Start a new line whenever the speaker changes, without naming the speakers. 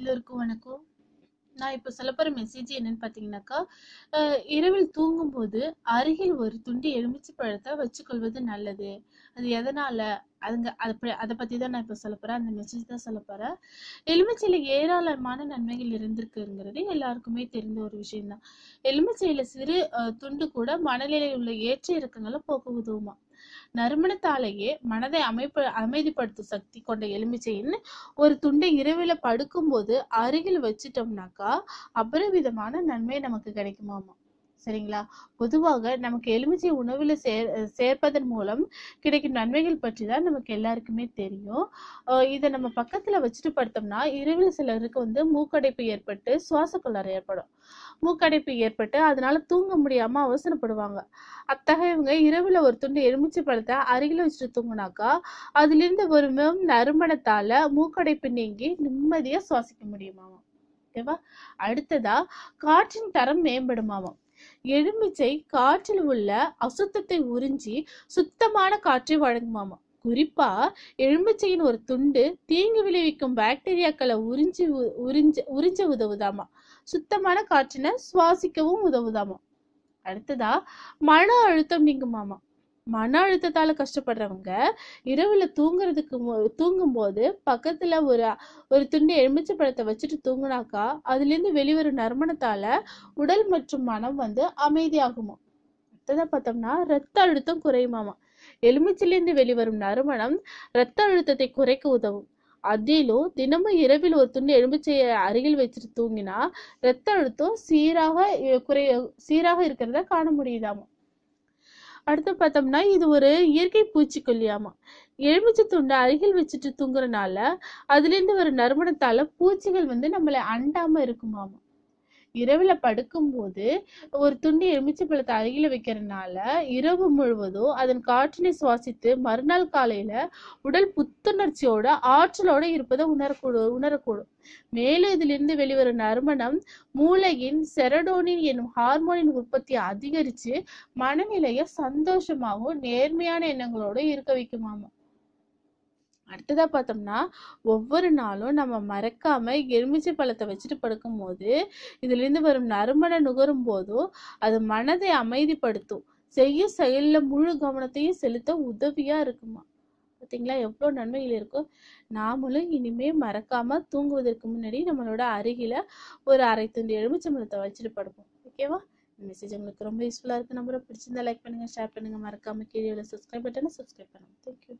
எல்லோருக்கும் வணக்கம் நான் இப்போ சொல்ல போகிற மெசேஜ் என்னன்னு பார்த்தீங்கன்னாக்கா இரவில் தூங்கும்போது அருகில் ஒரு துண்டு எலுமிச்சை பழத்தை வச்சுக்கொள்வது நல்லது அது எதனால் அதுங்க அதை அதை பற்றி தான் நான் இப்போ சொல்ல போகிறேன் அந்த மெசேஜ் தான் சொல்ல போகிறேன் எலுமிச்சையில் ஏராளமான நன்மைகள் இருந்திருக்குங்கிறது எல்லாருக்குமே தெரிந்த ஒரு விஷயம்தான் எலுமிச்சையில் சிறு துண்டு கூட மனநிலையில் உள்ள ஏற்ற இறக்கங்களை போக்க உதவுமா நறுமணத்தாலேயே மனதை அமைப்பு அமைதிப்படுத்தும் சக்தி கொண்ட எலுமிச்சைன்னு ஒரு துண்டை இரவில படுக்கும்போது அருகில் வச்சுட்டோம்னாக்கா அபரிவிதமான நன்மை நமக்கு கிடைக்குமாமா சரிங்களா பொதுவாக நமக்கு எலுமிச்சை உணவில் சேர் சேர்ப்பதன் மூலம் கிடைக்கும் நன்மைகள் பற்றி தான் நமக்கு எல்லாருக்குமே தெரியும் இதை நம்ம பக்கத்தில் வச்சுட்டு படுத்தோம்னா இரவில் சிலருக்கு வந்து மூக்கடைப்பு ஏற்பட்டு சுவாச கோளாறு ஏற்படும் மூக்கடைப்பு ஏற்பட்டு அதனால தூங்க முடியாமல் அவசரப்படுவாங்க அத்தகையவங்க இரவில் ஒரு துண்டு எலுமிச்சை பழத்தை அருகில் வச்சுட்டு தூங்கினாக்கா ஒரு வரும் நறுமணத்தால் மூக்கடைப்பு நீங்கி நிம்மதியாக சுவாசிக்க முடியுமாம் ஓகேவா அடுத்ததா காற்றின் தரம் மேம்படுமாவும் எலுமிச்சை காற்றில் உள்ள அசுத்தத்தை உறிஞ்சி சுத்தமான காற்றை வழங்குமாமா குறிப்பா எலுமிச்சையின் ஒரு துண்டு தீங்கு விளைவிக்கும் பாக்டீரியாக்களை உறிஞ்சி உறிஞ்ச உறிஞ்ச உதவுதாமா சுத்தமான காற்றினை சுவாசிக்கவும் உதவுதாமா அடுத்ததா மன அழுத்தம் நீங்குமாமா மன அழுத்தத்தால் கஷ்டப்படுறவங்க இரவில் தூங்குறதுக்கு தூங்கும்போது பக்கத்தில் ஒரு ஒரு துண்டு எலுமிச்சை பழத்தை வச்சுட்டு தூங்குனாக்கா அதுலேருந்து வெளிவரும் நறுமணத்தால் உடல் மற்றும் மனம் வந்து அமைதியாகுமா மற்றதை பார்த்தோம்னா ரத்த அழுத்தம் குறையுமாமா எலுமிச்சிலேருந்து வெளிவரும் நறுமணம் ரத்த அழுத்தத்தை குறைக்க உதவும் அதிலும் தினமும் இரவில் ஒரு துண்டு எலுமிச்சையை அருகில் வச்சுட்டு தூங்கினா ரத்த அழுத்தம் சீராக குறை சீராக இருக்கிறத காண முடியுதாமா அடுத்து பார்த்தோம்னா இது ஒரு இயற்கை பூச்சிக்கொல்லியாமா எலுமிச்சை துண்டை அருகில் வச்சுட்டு தூங்குறனால அதுலேருந்து வர நறுமணத்தால பூச்சிகள் வந்து நம்மளை அண்டாம இருக்குமாமா இரவுல படுக்கும்போது ஒரு துண்டு எலுமிச்சப்பழத்தை அருகில வைக்கிறதுனால இரவு முழுவதும் அதன் காற்றினை சுவாசித்து மறுநாள் காலையில உடல் புத்துணர்ச்சியோட ஆற்றலோட இருப்பதை உணரக்கூடும் உணரக்கூடும் மேலும் இதிலிருந்து வெளிவரும் நறுமணம் மூளையின் செரடோனின் என்னும் ஹார்மோனின் உற்பத்தியை அதிகரிச்சு மனநிலையை சந்தோஷமாகவும் நேர்மையான எண்ணங்களோட இருக்க வைக்குமாமா அடுத்ததாக பார்த்தோம்னா ஒவ்வொரு நாளும் நம்ம மறக்காமல் எலுமிச்சை பழத்தை வச்சுட்டு படுக்கும்போது இதுலேருந்து வரும் நறுமணம் நுகரும் போதும் அது மனதை அமைதிப்படுத்தும் செய்யும் செயலில் முழு கவனத்தையும் செலுத்த உதவியாக இருக்குமா பார்த்தீங்களா எவ்வளோ நன்மைகள் இருக்கோ நாமளும் இனிமே மறக்காமல் தூங்குவதற்கு முன்னாடி நம்மளோட அருகில் ஒரு அரை துண்டு பழத்தை வச்சுட்டு படுப்போம் ஓகேவா இந்த மெசேஜ் உங்களுக்கு ரொம்ப யூஸ்ஃபுல்லாக இருக்குது நம்பரை பிடிச்சிருந்தா லைக் பண்ணுங்கள் ஷேர் பண்ணுங்கள் மறக்காமல் கீழே சப்ஸ்கிரைப் பட்டனை சப்ஸ்கிரைப் பண்ணுங்கள் தேங்க்யூ